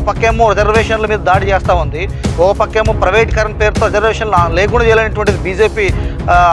ఓ పక్కేమో రిజర్వేషన్ల మీద దాడి చేస్తూ ఉంది ఓ పక్కేమో ప్రైవేటీకరణ పేరుతో రిజర్వేషన్లు లేకుండా చేయాలనేటువంటిది బీజేపీ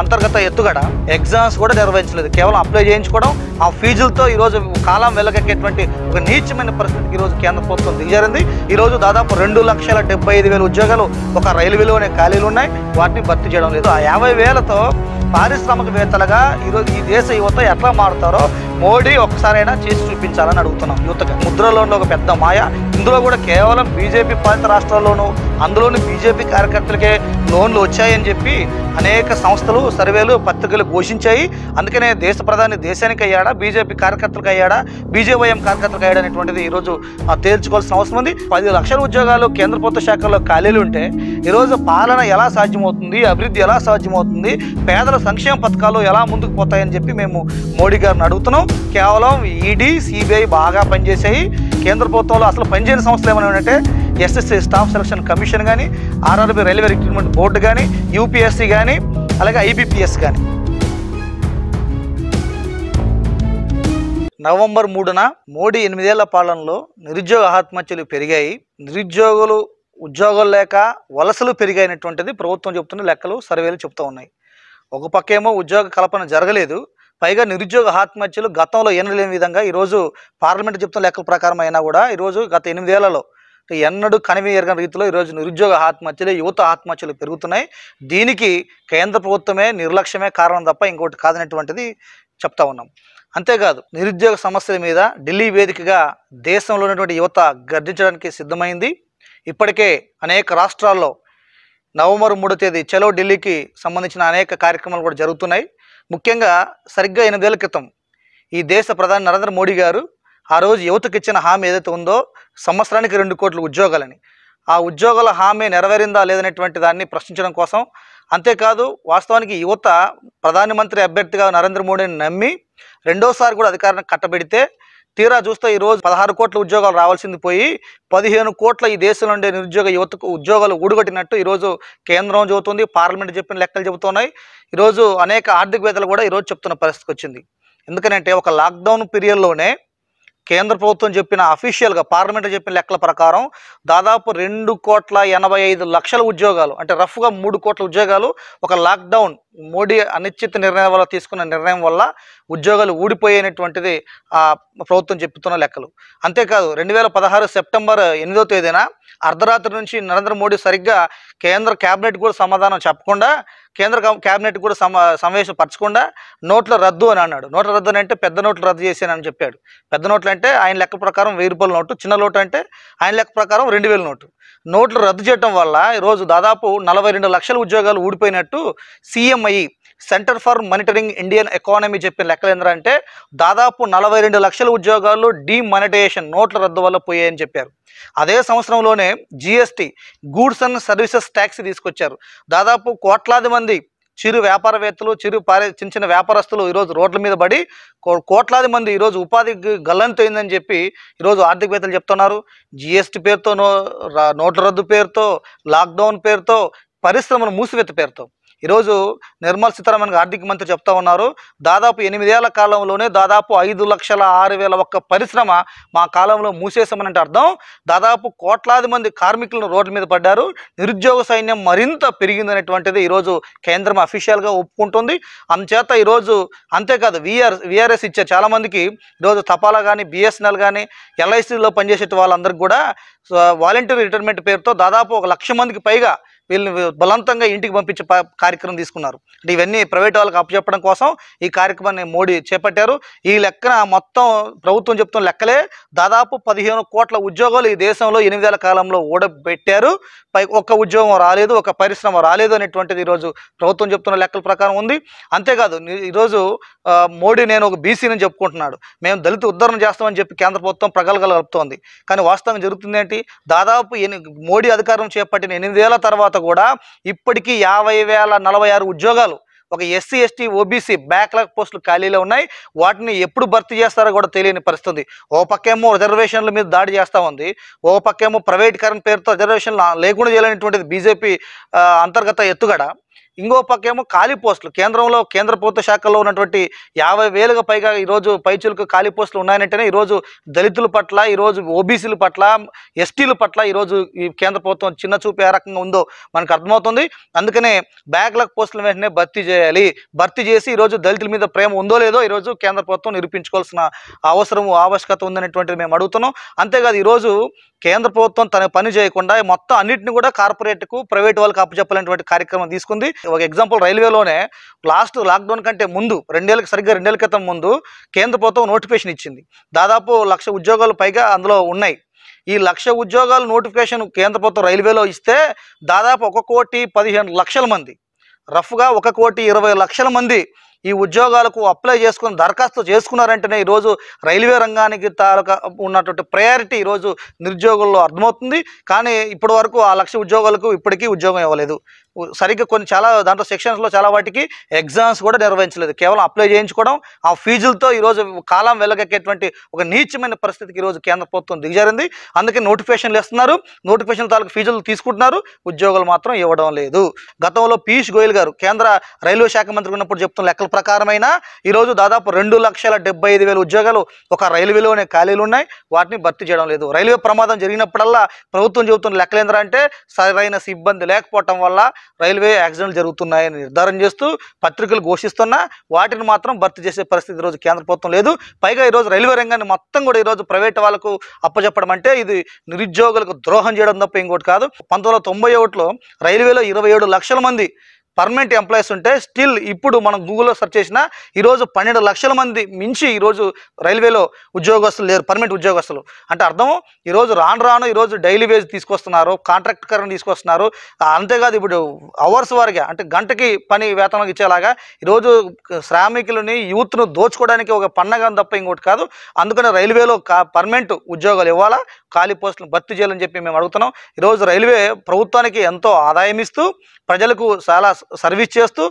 అంతర్గత ఎత్తుగడ ఎగ్జామ్స్ కూడా నిర్వహించలేదు కేవలం అప్లై చేయించుకోవడం ఆ ఫీజులతో ఈరోజు కాలం వెలకెక్కేటువంటి ఒక నీచమైన పరిస్థితికి ఈరోజు కేంద్ర ప్రభుత్వం దిగజారింది ఈరోజు దాదాపు రెండు లక్షల డెబ్బై ఐదు వేల ఉద్యోగాలు ఒక రైల్వేలో అనే ఖాళీలు ఉన్నాయి వాటిని భర్తీ చేయడం లేదు ఆ యాభై వేలతో పారిశ్రామికవేత్తలుగా ఈరోజు ఈ దేశ యువత ఎట్లా మారుతారో మోడీ ఒక్కసారైనా చేసి చూపించాలని అడుగుతున్నాం యువతకి ముద్రలో ఒక పెద్ద మాయ ఇందులో కూడా కూడా కేవలం బీజేపీ పాలిత రాష్ట్రాల్లోనూ అందులోని బీజేపీ కార్యకర్తలకే లోన్లు వచ్చాయని చెప్పి అనేక సంస్థలు సర్వేలు పత్రికలు ఘోషించాయి అందుకనే దేశ ప్రధాని దేశానికి అయ్యాడా బీజేపీ కార్యకర్తలకు అయ్యాడా బీజేవైఎం కార్యకర్తలకు అయ్యాడా అనేటువంటిది ఈరోజు తేల్చుకోవాల్సిన అవసరం ఉంది పది లక్షల ఉద్యోగాలు కేంద్ర ప్రభుత్వ శాఖల్లో ఖాళీలు ఉంటే ఈరోజు పాలన ఎలా సాధ్యమవుతుంది అభివృద్ధి ఎలా సాధ్యమవుతుంది పేదల సంక్షేమ పథకాలు ఎలా ముందుకు పోతాయని చెప్పి మేము మోడీ గారిని అడుగుతున్నాం కేవలం ఈడీ e సిబిఐ బాగా పనిచేశాయి కేంద్ర ప్రభుత్వంలో అసలు పనిచేయని సంస్థలు ఏమైనా అంటే ఎస్ఎస్సీ స్టాఫ్ సెలక్షన్ కమిషన్ కానీ ఆర్ఆర్బీ రైల్వే రిక్రూట్మెంట్ బోర్డు కానీ యూపీఎస్సీ కానీ అలాగే ఐబీపీఎస్ కానీ నవంబర్ మూడున మోడీ ఎనిమిదేళ్ల పాలనలో నిరుద్యోగ ఆత్మహత్యలు పెరిగాయి నిరుద్యోగులు ఉద్యోగాలు లేక వలసలు పెరిగాయినటువంటిది ప్రభుత్వం చెబుతున్న లెక్కలు సర్వేలు చెప్తూ ఉన్నాయి ఒక పక్కేమో ఉద్యోగ కల్పన జరగలేదు పైగా నిరుద్యోగ ఆత్మహత్యలు గతంలో ఎన్నలేని విధంగా ఈరోజు పార్లమెంట్ చెప్తున్న లెక్కల ప్రకారం అయినా కూడా ఈరోజు గత ఎనిమిదేళ్లలో ఎన్నడూ కనివి ఎరగని రీతిలో ఈరోజు నిరుద్యోగ ఆత్మహత్యలు యువత ఆత్మహత్యలు పెరుగుతున్నాయి దీనికి కేంద్ర ప్రభుత్వమే నిర్లక్ష్యమే కారణం తప్ప ఇంకోటి కాదనేటువంటిది చెప్తా ఉన్నాం అంతేకాదు నిరుద్యోగ సమస్యల మీద ఢిల్లీ వేదికగా దేశంలో ఉన్నటువంటి యువత గర్జించడానికి సిద్ధమైంది ఇప్పటికే అనేక రాష్ట్రాల్లో నవంబర్ మూడో తేదీ చలో ఢిల్లీకి సంబంధించిన అనేక కార్యక్రమాలు కూడా జరుగుతున్నాయి ముఖ్యంగా సరిగ్గా ఎనిమిదేళ్ల క్రితం ఈ దేశ ప్రధాని నరేంద్ర మోడీ గారు ఆ రోజు యువతకు ఇచ్చిన హామీ ఏదైతే ఉందో సంవత్సరానికి రెండు కోట్ల ఉద్యోగాలని ఆ ఉద్యోగాల హామీ నెరవేరిందా లేదనేటువంటి దాన్ని ప్రశ్నించడం కోసం అంతేకాదు వాస్తవానికి యువత ప్రధానమంత్రి అభ్యర్థిగా నరేంద్ర మోడీని నమ్మి రెండోసారి కూడా అధికారాన్ని కట్టబెడితే తీరా చూస్తే ఈరోజు పదహారు కోట్ల ఉద్యోగాలు రావాల్సింది పోయి పదిహేను కోట్ల ఈ దేశంలో ఉండే నిరుద్యోగ యువతకు ఉద్యోగాలు ఊడగొట్టినట్టు ఈరోజు కేంద్రం చెబుతుంది పార్లమెంట్ చెప్పిన లెక్కలు చెబుతున్నాయి ఈరోజు అనేక ఆర్థికవేత్తలు కూడా ఈరోజు చెప్తున్న పరిస్థితికి వచ్చింది ఎందుకనంటే ఒక లాక్డౌన్ పీరియడ్లోనే కేంద్ర ప్రభుత్వం చెప్పిన అఫీషియల్గా పార్లమెంట్ చెప్పిన లెక్కల ప్రకారం దాదాపు రెండు కోట్ల ఎనభై ఐదు లక్షల ఉద్యోగాలు అంటే రఫ్గా మూడు కోట్ల ఉద్యోగాలు ఒక లాక్డౌన్ మోడీ అనిశ్చిత నిర్ణయం వల్ల తీసుకున్న నిర్ణయం వల్ల ఉద్యోగాలు ఊడిపోయినటువంటిది ఆ ప్రభుత్వం చెప్తున్న లెక్కలు అంతేకాదు రెండు వేల పదహారు సెప్టెంబర్ ఎనిమిదో తేదీన అర్ధరాత్రి నుంచి నరేంద్ర మోడీ సరిగ్గా కేంద్ర కేబినెట్ కూడా సమాధానం చెప్పకుండా కేంద్ర కేబినెట్ కూడా సమ పరచకుండా నోట్ల రద్దు అని అన్నాడు నోట్ల రద్దు అని అంటే పెద్ద నోట్లు రద్దు చేశానని చెప్పాడు పెద్ద నోట్లు అంటే ఆయన లెక్క ప్రకారం వెయ్యి రూపాయల నోటు చిన్న నోటు అంటే ఆయన లెక్క ప్రకారం రెండు వేల నోటు నోట్లు రద్దు చేయడం వల్ల ఈరోజు దాదాపు నలభై రెండు లక్షల ఉద్యోగాలు ఊడిపోయినట్టు CMI centre for monitoring Indian economy చెప్పిన లెక్కలు ఏంటంటే దాదాపు నలభై రెండు లక్షల డీ డీమానిటైజేషన్ నోట్ల రద్దు వల్ల పోయాయని చెప్పారు అదే సంవత్సరంలోనే GST goods and services tax తీసుకొచ్చారు దాదాపు కోట్లాది మంది మంది చిరు వ్యాపారవేత్తలు చిరు పారి చిన్న చిన్న వ్యాపారస్తులు ఈరోజు రోడ్ల మీద పడి కోట్లాది మంది ఈరోజు ఉపాధి గల్లంతైందని చెప్పి ఈరోజు ఆర్థికవేత్తలు చెప్తున్నారు జిఎస్టీ పేరుతో నో నోట్ల రద్దు పేరుతో లాక్డౌన్ పేరుతో పరిశ్రమను మూసివేత పేరుతో ఈరోజు నిర్మల్ సీతారామన్ ఆర్థిక మంత్రి చెప్తా ఉన్నారు దాదాపు ఎనిమిదేళ్ల కాలంలోనే దాదాపు ఐదు లక్షల ఆరు వేల ఒక్క పరిశ్రమ మా కాలంలో మూసేసామనంటే అర్థం దాదాపు కోట్లాది మంది కార్మికులను రోడ్ల మీద పడ్డారు నిరుద్యోగ సైన్యం మరింత పెరిగిందనేటువంటిది ఈరోజు కేంద్రం అఫీషియల్గా ఒప్పుకుంటుంది అందుచేత ఈరోజు అంతేకాదు విఆర్ విఆర్ఎస్ ఇచ్చే చాలామందికి ఈరోజు తపాలా కానీ బిఎస్ఎన్ఎల్ కానీ ఎల్ఐసిలో పనిచేసే వాళ్ళందరికీ కూడా వాలంటీర్ రిటైర్మెంట్ పేరుతో దాదాపు ఒక లక్ష మందికి పైగా వీళ్ళని బలవంతంగా ఇంటికి పంపించే కార్యక్రమం తీసుకున్నారు అంటే ఇవన్నీ ప్రైవేట్ వాళ్ళకి అప్పచెప్పడం కోసం ఈ కార్యక్రమాన్ని మోడీ చేపట్టారు ఈ లెక్కన మొత్తం ప్రభుత్వం చెప్తున్న లెక్కలే దాదాపు పదిహేను కోట్ల ఉద్యోగాలు ఈ దేశంలో ఎనిమిదేళ్ల కాలంలో ఓడబెట్టారు పై ఒక్క ఉద్యోగం రాలేదు ఒక పరిశ్రమ రాలేదు అనేటువంటిది ఈరోజు ప్రభుత్వం చెప్తున్న లెక్కల ప్రకారం ఉంది అంతేకాదు ఈరోజు మోడీ నేను ఒక బీసీని చెప్పుకుంటున్నాడు మేము దళిత ఉద్ధరణ చేస్తామని చెప్పి కేంద్ర ప్రభుత్వం ప్రగలగలుపుతోంది కానీ వాస్తవం జరుగుతుంది ఏంటి దాదాపు మోడీ అధికారం చేపట్టిన ఎనిమిదేళ్ల తర్వాత కూడా ఇప్పటికీ యాభై వేల నలభై ఆరు ఉద్యోగాలు ఒక ఎస్సీ ఎస్టీ ఓబీసీ బ్యాక్లాగ్ పోస్టులు ఖాళీలో ఉన్నాయి వాటిని ఎప్పుడు భర్తీ చేస్తారో కూడా తెలియని పరిస్థితి ఓ పక్కేమో రిజర్వేషన్ల మీద దాడి చేస్తూ ఉంది ఓ పక్కేమో ప్రైవేటీకరణ పేరుతో రిజర్వేషన్లు లేకుండా చేయలేనటువంటిది బీజేపీ అంతర్గత ఎత్తుగడ ఇంకో పక్క ఏమో ఖాళీ పోస్టులు కేంద్రంలో కేంద్ర ప్రభుత్వ శాఖలో ఉన్నటువంటి యాభై వేలుగా పైగా ఈరోజు పైచులకు ఖాళీ పోస్టులు ఉన్నాయంటేనే ఈరోజు దళితుల పట్ల ఈరోజు ఓబీసీల పట్ల ఎస్టీల పట్ల ఈరోజు ఈ కేంద్ర ప్రభుత్వం చిన్న చూపు ఏ రకంగా ఉందో మనకు అర్థమవుతుంది అందుకనే బ్యాక్లాగ్ పోస్టులు వెంటనే భర్తీ చేయాలి భర్తీ చేసి ఈరోజు దళితుల మీద ప్రేమ ఉందో లేదో ఈరోజు కేంద్ర ప్రభుత్వం నిరూపించుకోవాల్సిన అవసరం ఆవశ్యకత ఉందనేటువంటిది మేము అడుగుతున్నాం అంతేకాదు ఈరోజు కేంద్ర ప్రభుత్వం తన పని చేయకుండా మొత్తం అన్నింటిని కూడా కార్పొరేట్కు ప్రైవేట్ వాళ్ళకి అప్పచెప్పాలనేటువంటి కార్యక్రమం తీసుకుంది ఒక ఎగ్జాంపుల్ రైల్వేలోనే లాస్ట్ లాక్డౌన్ కంటే ముందు రెండేళ్ళకి సరిగ్గా రెండేళ్ల క్రితం ముందు కేంద్ర ప్రభుత్వం నోటిఫికేషన్ ఇచ్చింది దాదాపు లక్ష ఉద్యోగాలు పైగా అందులో ఉన్నాయి ఈ లక్ష ఉద్యోగాలు నోటిఫికేషన్ కేంద్ర ప్రభుత్వం రైల్వేలో ఇస్తే దాదాపు ఒక కోటి పదిహేను లక్షల మంది రఫ్గా ఒక కోటి ఇరవై లక్షల మంది ఈ ఉద్యోగాలకు అప్లై చేసుకుని దరఖాస్తు చేసుకున్నారంటేనే ఈరోజు రైల్వే రంగానికి తాలూకా ఉన్నటువంటి ప్రయారిటీ ఈరోజు నిరుద్యోగుల్లో అర్థమవుతుంది కానీ ఇప్పటి వరకు ఆ లక్ష ఉద్యోగాలకు ఇప్పటికీ ఉద్యోగం ఇవ్వలేదు సరిగ్గా కొన్ని చాలా దాంట్లో సెక్షన్స్లో చాలా వాటికి ఎగ్జామ్స్ కూడా నిర్వహించలేదు కేవలం అప్లై చేయించుకోవడం ఆ ఫీజులతో ఈరోజు కాలం వెళ్ళగక్కేటువంటి ఒక నీచమైన పరిస్థితికి ఈరోజు కేంద్ర ప్రభుత్వం దిగజారింది అందుకే నోటిఫికేషన్లు ఇస్తున్నారు నోటిఫికేషన్ తాలూకు ఫీజులు తీసుకుంటున్నారు ఉద్యోగులు మాత్రం ఇవ్వడం లేదు గతంలో పీయూష్ గోయల్ గారు కేంద్ర రైల్వే శాఖ మంత్రి ఉన్నప్పుడు చెప్తున్న లెక్కల ప్రకారమైన ఈరోజు దాదాపు రెండు లక్షల డెబ్బై ఐదు వేల ఉద్యోగాలు ఒక రైల్వేలోనే ఖాళీలు ఉన్నాయి వాటిని భర్తీ చేయడం లేదు రైల్వే ప్రమాదం జరిగినప్పుడల్లా ప్రభుత్వం చెబుతున్న లెక్కలేంద్ర అంటే సరైన సిబ్బంది లేకపోవటం వల్ల రైల్వే యాక్సిడెంట్లు జరుగుతున్నాయని నిర్ధారణ చేస్తూ పత్రికలు ఘోషిస్తున్నా వాటిని మాత్రం భర్తీ చేసే పరిస్థితి ఈరోజు కేంద్ర ప్రభుత్వం లేదు పైగా ఈరోజు రైల్వే రంగాన్ని మొత్తం కూడా ఈరోజు ప్రైవేట్ వాళ్ళకు అప్పచెప్పడం అంటే ఇది నిరుద్యోగులకు ద్రోహం చేయడం తప్ప ఇంకోటి కాదు పంతొమ్మిది వందల తొంభై ఒకటిలో రైల్వేలో ఇరవై ఏడు లక్షల మంది పర్మనెంట్ ఎంప్లాయీస్ ఉంటే స్టిల్ ఇప్పుడు మనం గూగుల్లో సెర్చ్ చేసినా ఈరోజు పన్నెండు లక్షల మంది మించి ఈరోజు రైల్వేలో ఉద్యోగస్తులు లేరు పర్మనెంట్ ఉద్యోగస్తులు అంటే అర్థం ఈరోజు రాను రాను ఈరోజు డైలీ వేజ్ తీసుకొస్తున్నారు కాంట్రాక్ట్ కరెంట్ తీసుకొస్తున్నారు అంతేకాదు ఇప్పుడు అవర్స్ వారిగా అంటే గంటకి పని వేతనం ఇచ్చేలాగా ఈరోజు శ్రామికులని యూత్ను దోచుకోవడానికి ఒక పండగ తప్ప ఇంకోటి కాదు అందుకని రైల్వేలో పర్మనెంట్ ఉద్యోగాలు ఇవ్వాలా ఖాళీ పోస్టులు భర్తీ చేయాలని చెప్పి మేము అడుగుతున్నాం ఈరోజు రైల్వే ప్రభుత్వానికి ఎంతో ఆదాయం ఇస్తూ ప్రజలకు చాలా సర్వీస్ చేస్తూ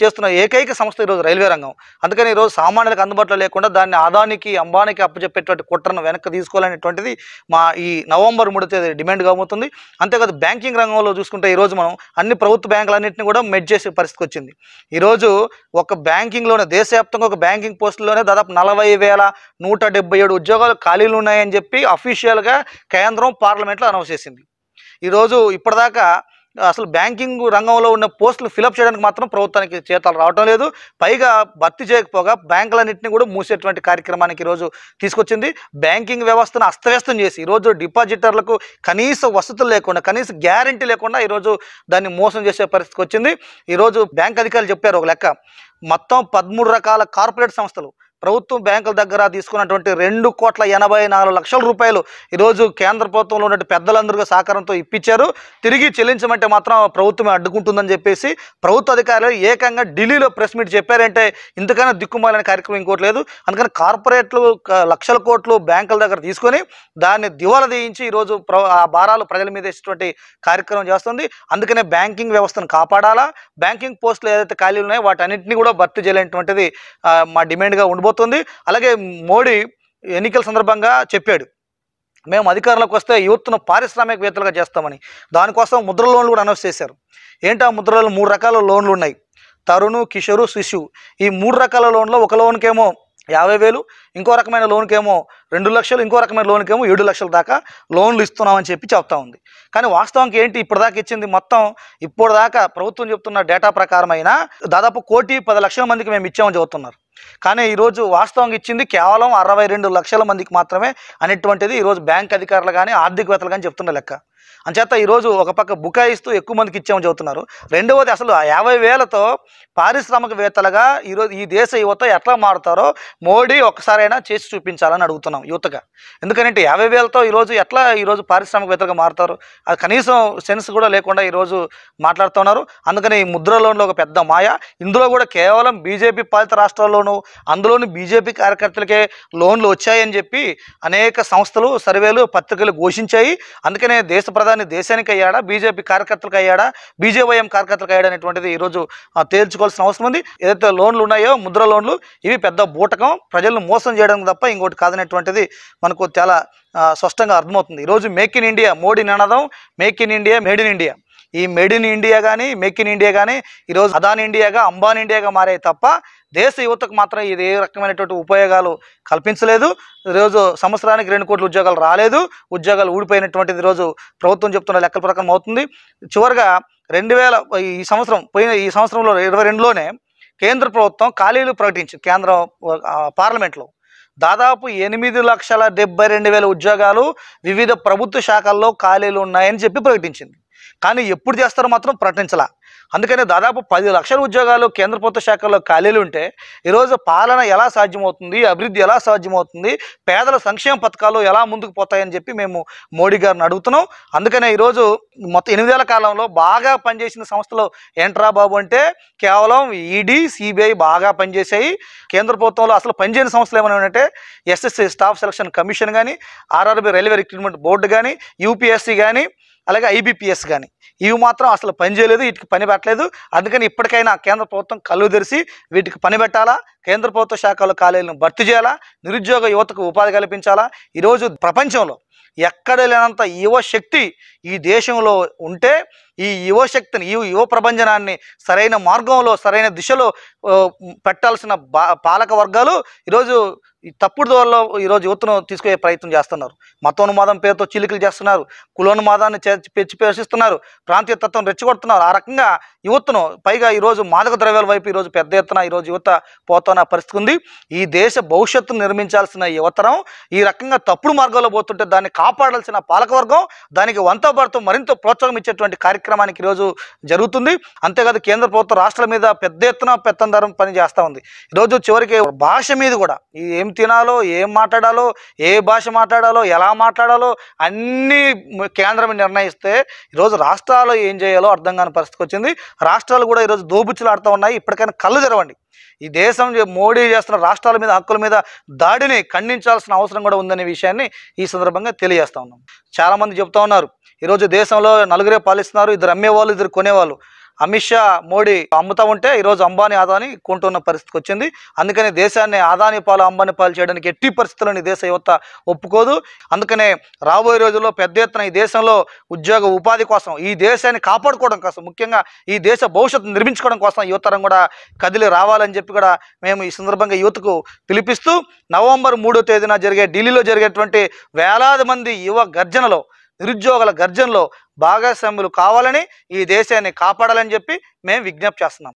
చేస్తున్న ఏకైక సంస్థ ఈరోజు రైల్వే రంగం అందుకని ఈరోజు సామాన్యులకు అందుబాటులో లేకుండా దాన్ని ఆదానికి అంబానికి అప్పచెప్పేటువంటి కుట్రను వెనక్కి తీసుకోవాలనేటువంటిది మా ఈ నవంబర్ మూడు తేదీ డిమాండ్ కాబోతుంది అంతేకాదు బ్యాంకింగ్ రంగంలో చూసుకుంటే ఈరోజు మనం అన్ని ప్రభుత్వ బ్యాంకులన్నింటినీ కూడా మెడ్ చేసే పరిస్థితి వచ్చింది ఈరోజు ఒక బ్యాంకింగ్లోనే దేశవ్యాప్తంగా ఒక బ్యాంకింగ్ పోస్టులోనే దాదాపు నలభై వేల నూట డెబ్బై ఏడు ఉద్యోగాలు ఖాళీలు ఉన్నాయని చెప్పి అఫీషియల్గా కేంద్రం పార్లమెంట్లో అనౌన్స్ చేసింది ఈరోజు ఇప్పటిదాకా అసలు బ్యాంకింగ్ రంగంలో ఉన్న పోస్టులు ఫిలప్ చేయడానికి మాత్రం ప్రభుత్వానికి చేతలు రావడం లేదు పైగా భర్తీ చేయకపోగా బ్యాంకులన్నింటినీ కూడా మూసేటువంటి కార్యక్రమానికి ఈరోజు తీసుకొచ్చింది బ్యాంకింగ్ వ్యవస్థను అస్తవ్యస్తం చేసి ఈరోజు డిపాజిటర్లకు కనీస వసతులు లేకుండా కనీస గ్యారంటీ లేకుండా ఈరోజు దాన్ని మోసం చేసే పరిస్థితికి వచ్చింది ఈరోజు బ్యాంక్ అధికారులు చెప్పారు ఒక లెక్క మొత్తం పదమూడు రకాల కార్పొరేట్ సంస్థలు ప్రభుత్వం బ్యాంకుల దగ్గర తీసుకున్నటువంటి రెండు కోట్ల ఎనభై నాలుగు లక్షల రూపాయలు ఈరోజు కేంద్ర ప్రభుత్వంలో ఉన్నటువంటి పెద్దలందరికీ సహకారంతో ఇప్పించారు తిరిగి చెల్లించమంటే మాత్రం ప్రభుత్వమే అడ్డుకుంటుందని చెప్పేసి ప్రభుత్వ అధికారులు ఏకంగా ఢిల్లీలో ప్రెస్ మీట్ చెప్పారంటే ఇంతకైనా దిక్కుమాలనే కార్యక్రమం లేదు అందుకని కార్పొరేట్లు లక్షల కోట్లు బ్యాంకుల దగ్గర తీసుకొని దాన్ని దివాలా తీయించి ఈరోజు ఆ భారాలు ప్రజల మీద ఇచ్చేటువంటి కార్యక్రమం చేస్తుంది అందుకనే బ్యాంకింగ్ వ్యవస్థను కాపాడాలా బ్యాంకింగ్ పోస్టులు ఏదైతే ఖాళీలు ఉన్నాయో వాటి అన్నింటినీ కూడా భర్తీ చేయాలనేటువంటిది మా డిమాండ్గా ఉండబోతుంది రాబోతుంది అలాగే మోడీ ఎన్నికల సందర్భంగా చెప్పాడు మేము అధికారంలోకి వస్తే యువతను పారిశ్రామికవేత్తలుగా చేస్తామని దానికోసం ముద్ర లోన్లు కూడా అనౌన్స్ చేశారు ఏంటి ఆ ముద్రలో మూడు రకాల లోన్లు ఉన్నాయి తరుణు కిషోరు శిశు ఈ మూడు రకాల లోన్లో ఒక లోన్కేమో యాభై వేలు ఇంకో రకమైన లోన్కేమో రెండు లక్షలు ఇంకో రకమైన లోన్కేమో ఏడు లక్షల దాకా లోన్లు ఇస్తున్నామని చెప్పి చెప్తా ఉంది కానీ వాస్తవానికి ఏంటి ఇప్పటిదాకా ఇచ్చింది మొత్తం ఇప్పటిదాకా ప్రభుత్వం చెప్తున్న డేటా ప్రకారమైన దాదాపు కోటి పది లక్షల మందికి మేము ఇచ్చామని చెబుతున్నారు కానీ ఈరోజు వాస్తవంగా ఇచ్చింది కేవలం అరవై రెండు లక్షల మందికి మాత్రమే అనేటువంటిది ఈరోజు బ్యాంక్ అధికారులు కానీ ఆర్థికవేత్తలు కానీ చెప్తున్న లెక్క అంచేత ఈరోజు ఒక పక్క బుకాయిస్తూ ఎక్కువ మందికి ఇచ్చామని చెబుతున్నారు రెండవది అసలు ఆ యాభై వేలతో పారిశ్రామికవేత్తలుగా ఈరోజు ఈ దేశ యువత ఎట్లా మారుతారో మోడీ ఒక్కసారైనా చేసి చూపించాలని అడుగుతున్నాం యువతగా ఎందుకంటే యాభై వేలతో ఈరోజు ఎట్లా ఈరోజు పారిశ్రామికవేత్తలుగా మారుతారు అది కనీసం సెన్స్ కూడా లేకుండా ఈరోజు మాట్లాడుతున్నారు అందుకని ఈ ముద్ర ఒక పెద్ద మాయ ఇందులో కూడా కేవలం బీజేపీ పాలిత రాష్ట్రాల్లోనూ అందులోని బీజేపీ కార్యకర్తలకే లోన్లు వచ్చాయని చెప్పి అనేక సంస్థలు సర్వేలు పత్రికలు ఘోషించాయి అందుకనే దేశ ప్రధాని దేశానికి అయ్యాడా బీజేపీ కార్యకర్తలకు అయ్యాడా బీజేవైఎం కార్యకర్తలకు అయ్యాడా అనేటువంటిది ఈరోజు తేల్చుకోవాల్సిన అవసరం ఉంది ఏదైతే లోన్లు ఉన్నాయో ముద్ర లోన్లు ఇవి పెద్ద బూటకం ప్రజలను మోసం చేయడం తప్ప ఇంకోటి కాదనేటువంటిది మనకు చాలా స్పష్టంగా అర్థమవుతుంది ఈరోజు మేక్ ఇన్ ఇండియా మోడీ నినాదం make in India made in India ఈ మేడ్ ఇన్ ఇండియా కానీ మేక్ ఇన్ ఇండియా కానీ ఈరోజు అదాన్ ఇండియాగా అంబాన్ ఇండియాగా మారాయి తప్ప దేశ యువతకు మాత్రం ఇది ఏ రకమైనటువంటి ఉపయోగాలు కల్పించలేదు ఈరోజు సంవత్సరానికి రెండు కోట్ల ఉద్యోగాలు రాలేదు ఉద్యోగాలు ఊడిపోయినటువంటిది ఈరోజు ప్రభుత్వం చెప్తున్న లెక్కల ప్రకారం అవుతుంది చివరిగా రెండు వేల ఈ సంవత్సరం పోయిన ఈ సంవత్సరంలో ఇరవై రెండులోనే కేంద్ర ప్రభుత్వం ఖాళీలు ప్రకటించింది కేంద్ర పార్లమెంట్లో దాదాపు ఎనిమిది లక్షల డెబ్బై రెండు వేల ఉద్యోగాలు వివిధ ప్రభుత్వ శాఖల్లో ఖాళీలు ఉన్నాయని చెప్పి ప్రకటించింది కానీ ఎప్పుడు చేస్తారో మాత్రం ప్రకటించలా అందుకనే దాదాపు పది లక్షల ఉద్యోగాలు కేంద్ర ప్రభుత్వ శాఖల్లో ఖాళీలు ఉంటే ఈరోజు పాలన ఎలా సాధ్యమవుతుంది అభివృద్ధి ఎలా సాధ్యమవుతుంది పేదల సంక్షేమ పథకాలు ఎలా ముందుకు పోతాయని చెప్పి మేము మోడీ గారిని అడుగుతున్నాం అందుకనే ఈరోజు మొత్తం ఎనిమిదేళ్ల కాలంలో బాగా పనిచేసిన సంస్థలు ఏంట్రా బాబు అంటే కేవలం ఈడీ సిబిఐ బాగా పనిచేసాయి కేంద్ర ప్రభుత్వంలో అసలు పనిచేయని సంస్థలు ఏమైనా ఉన్నాయంటే ఎస్ఎస్సీ స్టాఫ్ సెలక్షన్ కమిషన్ కానీ ఆర్ఆర్బి రైల్వే రిక్రూట్మెంట్ బోర్డు కానీ యూపీఎస్సీ కానీ అలాగే ఐబీపీఎస్ కానీ ఇవి మాత్రం అసలు పనిచేయలేదు వీటికి పని పెట్టలేదు అందుకని ఇప్పటికైనా కేంద్ర ప్రభుత్వం కళ్ళు తెరిచి వీటికి పని పెట్టాలా కేంద్ర ప్రభుత్వ శాఖలో ఖాళీలను భర్తీ చేయాలా నిరుద్యోగ యువతకు ఉపాధి కల్పించాలా ఈరోజు ప్రపంచంలో ఎక్కడ లేనంత యువశక్తి శక్తి ఈ దేశంలో ఉంటే ఈ యువశక్తిని ఈ యువ ప్రపంచనాన్ని సరైన మార్గంలో సరైన దిశలో పెట్టాల్సిన పాలక వర్గాలు ఈరోజు తప్పుడు దోవల్లో ఈరోజు యువతను తీసుకునే ప్రయత్నం చేస్తున్నారు మతోన్మాదం పేరుతో చిలికలు చేస్తున్నారు కులోన్మాదాన్ని పెంచి పోషిస్తున్నారు ప్రాంతీయ తత్వం రెచ్చగొడుతున్నారు ఆ రకంగా యువతను పైగా ఈరోజు మాదక ద్రవ్యాల వైపు ఈరోజు పెద్ద ఎత్తున ఈరోజు యువత పోతున్న పరిస్థితి ఉంది ఈ దేశ భవిష్యత్తును నిర్మించాల్సిన యువతరం ఈ రకంగా తప్పుడు మార్గంలో పోతుంటే దాన్ని కాపాడాల్సిన పాలకవర్గం దానికి వంతపడుతూ మరింత ప్రోత్సాహం ఇచ్చేటువంటి కార్యక్రమం కార్యక్రమానికి ఈరోజు జరుగుతుంది అంతేకాదు కేంద్ర ప్రభుత్వం రాష్ట్రాల మీద పెద్ద ఎత్తున పెత్తందరం పని చేస్తూ ఉంది ఈరోజు చివరికి భాష మీద కూడా ఏం తినాలో ఏం మాట్లాడాలో ఏ భాష మాట్లాడాలో ఎలా మాట్లాడాలో అన్నీ కేంద్రం నిర్ణయిస్తే ఈరోజు రాష్ట్రాలు ఏం చేయాలో అర్థం కాని పరిస్థితి వచ్చింది రాష్ట్రాలు కూడా ఈరోజు ఆడుతూ ఉన్నాయి ఇప్పటికైనా కళ్ళు తెరవండి ఈ దేశం మోడీ చేస్తున్న రాష్ట్రాల మీద హక్కుల మీద దాడిని ఖండించాల్సిన అవసరం కూడా ఉందనే విషయాన్ని ఈ సందర్భంగా తెలియజేస్తా ఉన్నాం చాలామంది చెప్తా ఉన్నారు ఈరోజు దేశంలో నలుగురే పాలిస్తున్నారు ఇద్దరు అమ్మేవాళ్ళు ఇద్దరు కొనేవాళ్ళు అమిత్ షా మోడీ అమ్ముతా ఉంటే ఈరోజు అంబానీ ఆదాని కొంటున్న పరిస్థితికి వచ్చింది అందుకనే దేశాన్ని ఆదాని పాలు అంబానీ పాలు చేయడానికి ఎట్టి పరిస్థితులను దేశ యువత ఒప్పుకోదు అందుకనే రాబోయే రోజుల్లో పెద్ద ఎత్తున ఈ దేశంలో ఉద్యోగ ఉపాధి కోసం ఈ దేశాన్ని కాపాడుకోవడం కోసం ముఖ్యంగా ఈ దేశ భవిష్యత్తు నిర్మించుకోవడం కోసం యువతరం కూడా కదిలి రావాలని చెప్పి కూడా మేము ఈ సందర్భంగా యువతకు పిలిపిస్తూ నవంబర్ మూడో తేదీన జరిగే ఢిల్లీలో జరిగేటువంటి వేలాది మంది యువ గర్జనలో నిరుద్యోగుల గర్జనలో భాగస్వాములు కావాలని ఈ దేశాన్ని కాపాడాలని చెప్పి మేము విజ్ఞప్తి చేస్తున్నాం